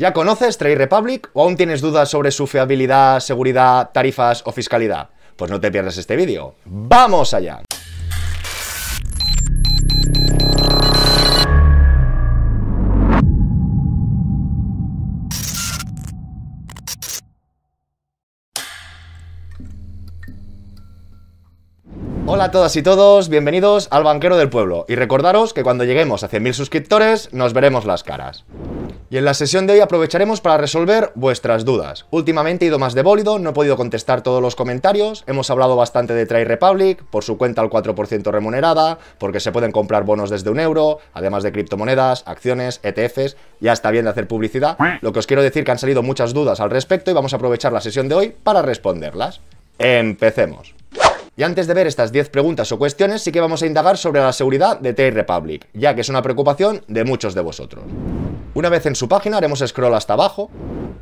¿Ya conoces Trade Republic o aún tienes dudas sobre su fiabilidad, seguridad, tarifas o fiscalidad? Pues no te pierdas este vídeo. ¡Vamos allá! Hola a todas y todos, bienvenidos al Banquero del Pueblo y recordaros que cuando lleguemos a 100.000 suscriptores nos veremos las caras y en la sesión de hoy aprovecharemos para resolver vuestras dudas. Últimamente he ido más de bólido, no he podido contestar todos los comentarios, hemos hablado bastante de Trade Republic, por su cuenta al 4% remunerada, porque se pueden comprar bonos desde un euro, además de criptomonedas, acciones, ETFs, ya está bien de hacer publicidad. Lo que os quiero decir que han salido muchas dudas al respecto y vamos a aprovechar la sesión de hoy para responderlas. Empecemos. Y antes de ver estas 10 preguntas o cuestiones, sí que vamos a indagar sobre la seguridad de Trade Republic, ya que es una preocupación de muchos de vosotros. Una vez en su página haremos scroll hasta abajo,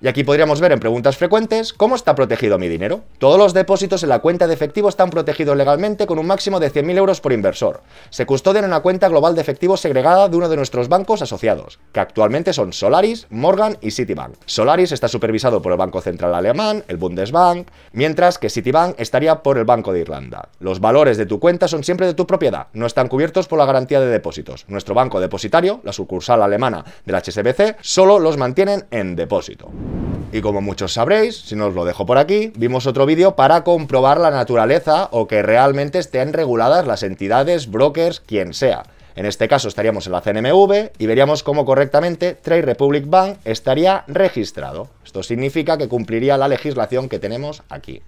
y aquí podríamos ver en preguntas frecuentes cómo está protegido mi dinero. Todos los depósitos en la cuenta de efectivo están protegidos legalmente con un máximo de 100.000 euros por inversor. Se custodian en una cuenta global de efectivo segregada de uno de nuestros bancos asociados, que actualmente son Solaris, Morgan y Citibank. Solaris está supervisado por el Banco Central Alemán, el Bundesbank, mientras que Citibank estaría por el Banco de Irlanda. Los valores de tu cuenta son siempre de tu propiedad, no están cubiertos por la garantía de depósitos. Nuestro banco depositario, la sucursal alemana del HSBC, solo los mantienen en depósito. Y como muchos sabréis, si no os lo dejo por aquí, vimos otro vídeo para comprobar la naturaleza o que realmente estén reguladas las entidades, brokers, quien sea. En este caso estaríamos en la CNMV y veríamos cómo correctamente Trade Republic Bank estaría registrado. Esto significa que cumpliría la legislación que tenemos aquí.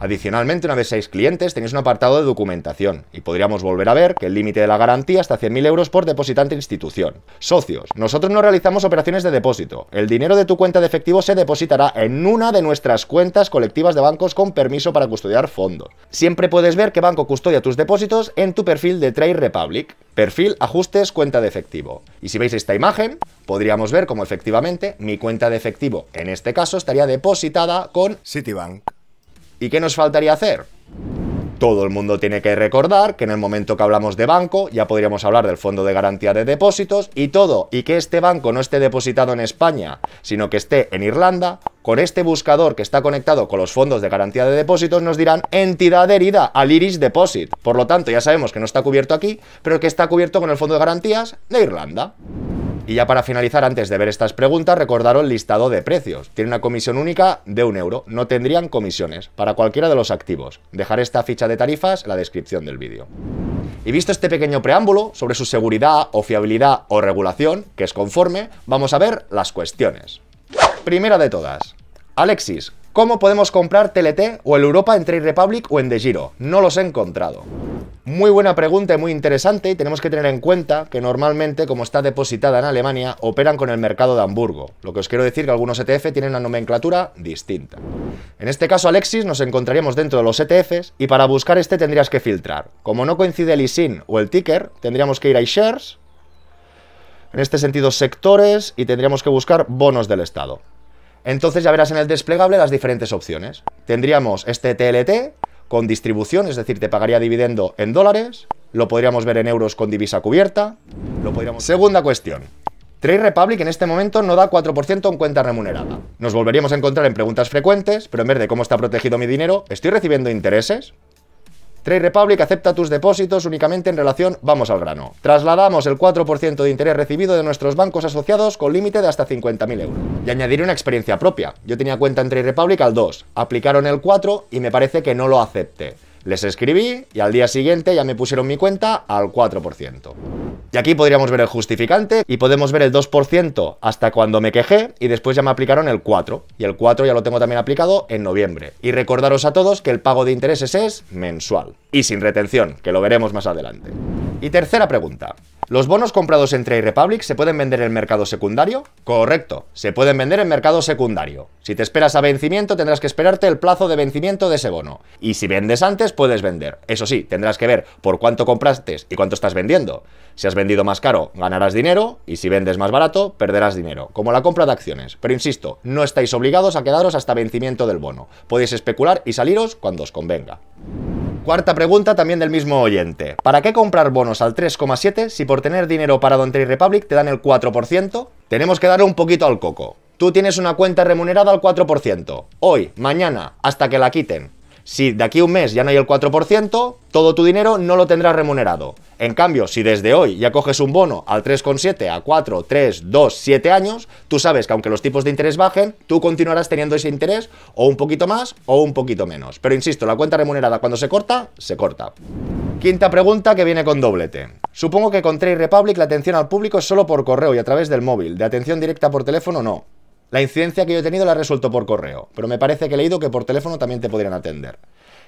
Adicionalmente, una vez seis clientes, tenéis un apartado de documentación y podríamos volver a ver que el límite de la garantía está a 100.000 euros por depositante institución. Socios, nosotros no realizamos operaciones de depósito. El dinero de tu cuenta de efectivo se depositará en una de nuestras cuentas colectivas de bancos con permiso para custodiar fondos. Siempre puedes ver qué banco custodia tus depósitos en tu perfil de Trade Republic. Perfil, ajustes, cuenta de efectivo. Y si veis esta imagen, podríamos ver cómo efectivamente mi cuenta de efectivo, en este caso, estaría depositada con Citibank. ¿Y qué nos faltaría hacer? Todo el mundo tiene que recordar que en el momento que hablamos de banco ya podríamos hablar del fondo de garantía de depósitos y todo, y que este banco no esté depositado en España, sino que esté en Irlanda, con este buscador que está conectado con los fondos de garantía de depósitos nos dirán entidad herida al Iris Deposit. Por lo tanto, ya sabemos que no está cubierto aquí, pero que está cubierto con el fondo de garantías de Irlanda. Y ya para finalizar, antes de ver estas preguntas, recordaros el listado de precios. Tiene una comisión única de un euro. No tendrían comisiones para cualquiera de los activos. Dejaré esta ficha de tarifas en la descripción del vídeo. Y visto este pequeño preámbulo sobre su seguridad o fiabilidad o regulación, que es conforme, vamos a ver las cuestiones. Primera de todas, Alexis, ¿Cómo podemos comprar TLT o el Europa en Trade Republic o en The Giro? No los he encontrado. Muy buena pregunta y muy interesante y tenemos que tener en cuenta que normalmente, como está depositada en Alemania, operan con el mercado de Hamburgo, lo que os quiero decir que algunos ETF tienen una nomenclatura distinta. En este caso, Alexis, nos encontraríamos dentro de los ETFs y para buscar este tendrías que filtrar. Como no coincide el ISIN o el ticker, tendríamos que ir a iShares, en este sentido sectores, y tendríamos que buscar bonos del Estado. Entonces ya verás en el desplegable las diferentes opciones. Tendríamos este TLT con distribución, es decir, te pagaría dividendo en dólares, lo podríamos ver en euros con divisa cubierta, lo podríamos... Segunda cuestión. Trade Republic en este momento no da 4% en cuenta remunerada. Nos volveríamos a encontrar en preguntas frecuentes, pero en vez de cómo está protegido mi dinero, ¿estoy recibiendo intereses? Trade Republic acepta tus depósitos únicamente en relación, vamos al grano. Trasladamos el 4% de interés recibido de nuestros bancos asociados con límite de hasta 50.000 euros. Y añadiré una experiencia propia. Yo tenía cuenta en Trade Republic al 2, aplicaron el 4 y me parece que no lo acepte. Les escribí y al día siguiente ya me pusieron mi cuenta al 4%. Y aquí podríamos ver el justificante y podemos ver el 2% hasta cuando me quejé y después ya me aplicaron el 4%. Y el 4 ya lo tengo también aplicado en noviembre. Y recordaros a todos que el pago de intereses es mensual y sin retención, que lo veremos más adelante. Y tercera pregunta. ¿Los bonos comprados en Trade Republic se pueden vender en el mercado secundario? Correcto, se pueden vender en mercado secundario. Si te esperas a vencimiento, tendrás que esperarte el plazo de vencimiento de ese bono. Y si vendes antes, puedes vender. Eso sí, tendrás que ver por cuánto compraste y cuánto estás vendiendo. Si has vendido más caro, ganarás dinero, y si vendes más barato, perderás dinero, como la compra de acciones. Pero insisto, no estáis obligados a quedaros hasta vencimiento del bono. Podéis especular y saliros cuando os convenga. Cuarta pregunta también del mismo oyente. ¿Para qué comprar bonos al 3,7 si por tener dinero para en Trade Republic te dan el 4%? Tenemos que dar un poquito al coco. Tú tienes una cuenta remunerada al 4%. Hoy, mañana, hasta que la quiten. Si de aquí a un mes ya no hay el 4%, todo tu dinero no lo tendrás remunerado. En cambio, si desde hoy ya coges un bono al 3,7, a 4, 3, 2, 7 años, tú sabes que aunque los tipos de interés bajen, tú continuarás teniendo ese interés o un poquito más o un poquito menos. Pero insisto, la cuenta remunerada cuando se corta, se corta. Quinta pregunta que viene con doblete. Supongo que con Trade Republic la atención al público es solo por correo y a través del móvil. De atención directa por teléfono no. La incidencia que yo he tenido la he resuelto por correo, pero me parece que he leído que por teléfono también te podrían atender.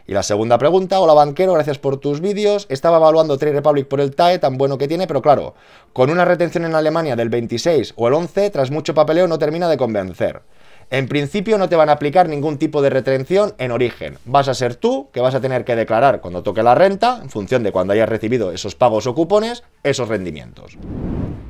Y la segunda pregunta, hola banquero, gracias por tus vídeos. Estaba evaluando Trade Republic por el TAE, tan bueno que tiene, pero claro, con una retención en Alemania del 26 o el 11, tras mucho papeleo no termina de convencer. En principio no te van a aplicar ningún tipo de retención en origen. Vas a ser tú que vas a tener que declarar cuando toque la renta, en función de cuando hayas recibido esos pagos o cupones, esos rendimientos.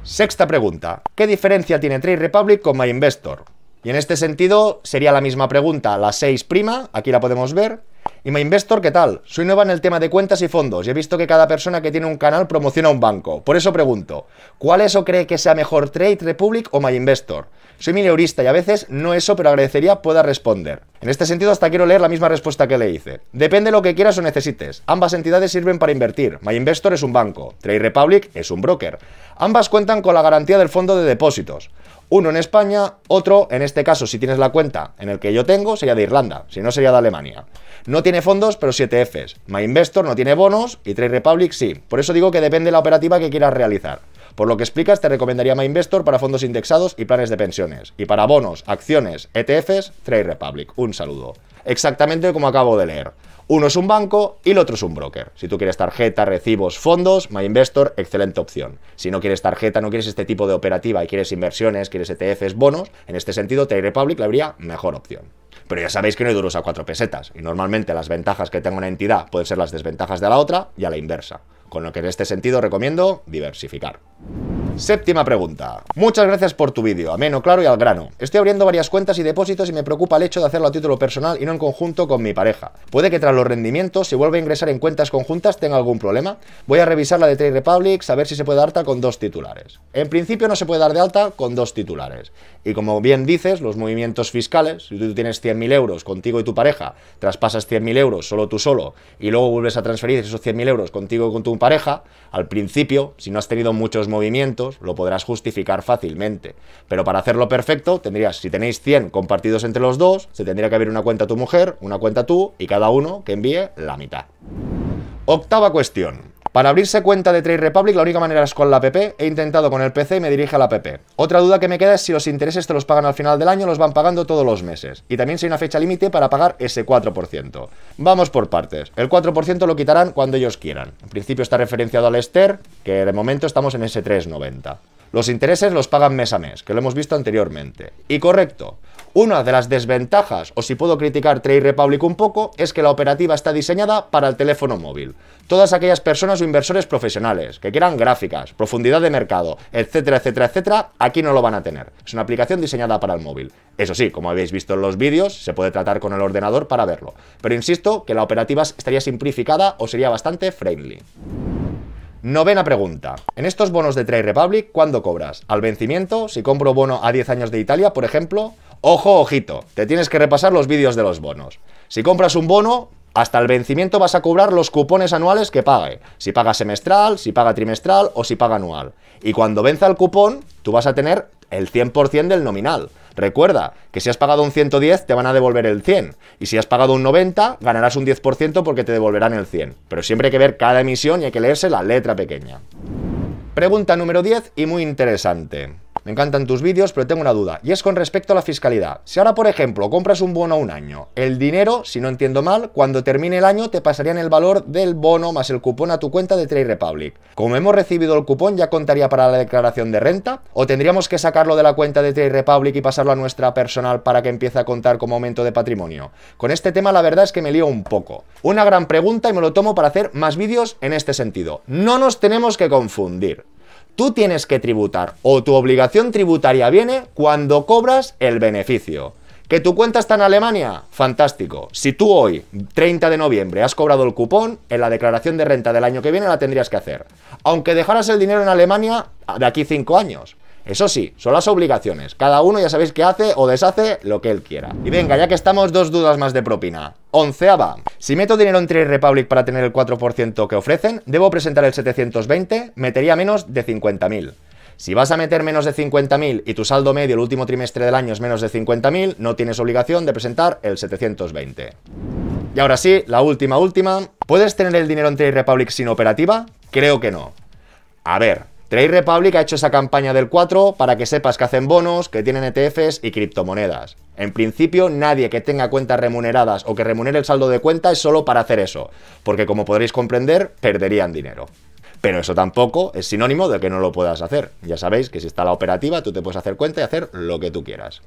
Sexta pregunta. ¿Qué diferencia tiene Trade Republic con MyInvestor? Y en este sentido sería la misma pregunta, la 6 prima, aquí la podemos ver. Y MyInvestor ¿qué tal? Soy nueva en el tema de cuentas y fondos y he visto que cada persona que tiene un canal promociona un banco. Por eso pregunto, ¿cuál es o cree que sea mejor Trade Republic o MyInvestor? Soy mileurista y a veces no eso, pero agradecería pueda responder. En este sentido, hasta quiero leer la misma respuesta que le hice. Depende lo que quieras o necesites. Ambas entidades sirven para invertir. MyInvestor es un banco. Trade Republic es un broker. Ambas cuentan con la garantía del fondo de depósitos. Uno en España, otro, en este caso, si tienes la cuenta en el que yo tengo, sería de Irlanda, si no sería de Alemania. No tiene fondos, pero 7 Fs. MyInvestor no tiene bonos y Trade Republic sí. Por eso digo que depende de la operativa que quieras realizar. Por lo que explicas, te recomendaría MyInvestor para fondos indexados y planes de pensiones. Y para bonos, acciones, ETFs, Trade Republic. Un saludo exactamente como acabo de leer. Uno es un banco y el otro es un broker. Si tú quieres tarjeta, recibos, fondos, MyInvestor, excelente opción. Si no quieres tarjeta, no quieres este tipo de operativa y quieres inversiones, quieres ETFs, bonos, en este sentido, Trade Republic la habría mejor opción. Pero ya sabéis que no hay duros a cuatro pesetas y normalmente las ventajas que tenga una entidad pueden ser las desventajas de la otra y a la inversa. Con lo que en este sentido recomiendo diversificar. Séptima pregunta. Muchas gracias por tu vídeo, ameno, claro y al grano. Estoy abriendo varias cuentas y depósitos y me preocupa el hecho de hacerlo a título personal y no en conjunto con mi pareja. Puede que tras los rendimientos, si vuelvo a ingresar en cuentas conjuntas, tenga algún problema. Voy a revisar la de Trade Republic, A ver si se puede dar alta con dos titulares. En principio no se puede dar de alta con dos titulares. Y como bien dices, los movimientos fiscales, si tú tienes 100.000 euros contigo y tu pareja, traspasas 100.000 euros solo tú solo y luego vuelves a transferir esos 100.000 euros contigo y con tu pareja, al principio, si no has tenido muchos movimientos, lo podrás justificar fácilmente. Pero para hacerlo perfecto, tendrías, si tenéis 100 compartidos entre los dos, se tendría que abrir una cuenta a tu mujer, una cuenta tú y cada uno que envíe la mitad. Octava cuestión. Para abrirse cuenta de Trade Republic, la única manera es con la app. He intentado con el PC y me dirige a la PP. Otra duda que me queda es si los intereses te los pagan al final del año, los van pagando todos los meses. Y también si hay una fecha límite para pagar ese 4%. Vamos por partes. El 4% lo quitarán cuando ellos quieran. En principio está referenciado al Esther, que de momento estamos en ese 3,90. Los intereses los pagan mes a mes, que lo hemos visto anteriormente. Y correcto, una de las desventajas, o si puedo criticar Trade Republic un poco, es que la operativa está diseñada para el teléfono móvil. Todas aquellas personas o inversores profesionales que quieran gráficas, profundidad de mercado, etcétera, etcétera, etcétera, aquí no lo van a tener. Es una aplicación diseñada para el móvil. Eso sí, como habéis visto en los vídeos, se puede tratar con el ordenador para verlo. Pero insisto que la operativa estaría simplificada o sería bastante friendly. Novena pregunta. En estos bonos de Trade Republic, ¿cuándo cobras? ¿Al vencimiento? Si compro bono a 10 años de Italia, por ejemplo, Ojo, ojito, te tienes que repasar los vídeos de los bonos. Si compras un bono, hasta el vencimiento vas a cobrar los cupones anuales que pague. Si paga semestral, si paga trimestral o si paga anual. Y cuando venza el cupón, tú vas a tener el 100% del nominal. Recuerda que si has pagado un 110 te van a devolver el 100 y si has pagado un 90 ganarás un 10% porque te devolverán el 100. Pero siempre hay que ver cada emisión y hay que leerse la letra pequeña. Pregunta número 10 y muy interesante me encantan tus vídeos, pero tengo una duda, y es con respecto a la fiscalidad. Si ahora, por ejemplo, compras un bono a un año, el dinero, si no entiendo mal, cuando termine el año te pasarían el valor del bono más el cupón a tu cuenta de Trade Republic. Como hemos recibido el cupón, ¿ya contaría para la declaración de renta? ¿O tendríamos que sacarlo de la cuenta de Trade Republic y pasarlo a nuestra personal para que empiece a contar como aumento de patrimonio? Con este tema la verdad es que me lío un poco. Una gran pregunta y me lo tomo para hacer más vídeos en este sentido. No nos tenemos que confundir tú tienes que tributar o tu obligación tributaria viene cuando cobras el beneficio. ¿Que tu cuenta está en Alemania? Fantástico. Si tú hoy, 30 de noviembre, has cobrado el cupón, en la declaración de renta del año que viene la tendrías que hacer. Aunque dejaras el dinero en Alemania de aquí 5 años. Eso sí, son las obligaciones. Cada uno ya sabéis que hace o deshace lo que él quiera. Y venga, ya que estamos, dos dudas más de propina. Onceava. Si meto dinero en Trade Republic para tener el 4% que ofrecen, debo presentar el 720, metería menos de 50.000. Si vas a meter menos de 50.000 y tu saldo medio el último trimestre del año es menos de 50.000, no tienes obligación de presentar el 720. Y ahora sí, la última, última. ¿Puedes tener el dinero en Trade Republic sin operativa? Creo que no. A ver, Trade Republic ha hecho esa campaña del 4 para que sepas que hacen bonos, que tienen ETFs y criptomonedas. En principio, nadie que tenga cuentas remuneradas o que remunere el saldo de cuenta es solo para hacer eso, porque como podréis comprender, perderían dinero. Pero eso tampoco es sinónimo de que no lo puedas hacer. Ya sabéis que si está la operativa, tú te puedes hacer cuenta y hacer lo que tú quieras.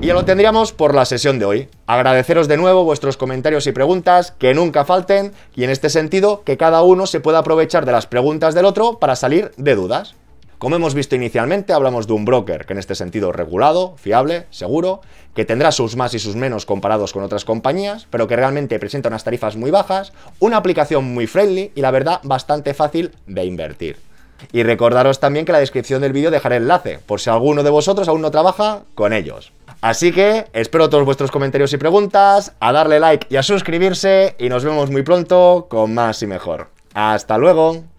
Y ya lo tendríamos por la sesión de hoy. Agradeceros de nuevo vuestros comentarios y preguntas, que nunca falten, y en este sentido, que cada uno se pueda aprovechar de las preguntas del otro para salir de dudas. Como hemos visto inicialmente, hablamos de un broker que en este sentido regulado, fiable, seguro, que tendrá sus más y sus menos comparados con otras compañías, pero que realmente presenta unas tarifas muy bajas, una aplicación muy friendly y la verdad bastante fácil de invertir. Y recordaros también que en la descripción del vídeo dejaré enlace, por si alguno de vosotros aún no trabaja con ellos. Así que espero todos vuestros comentarios y preguntas, a darle like y a suscribirse y nos vemos muy pronto con más y mejor. Hasta luego.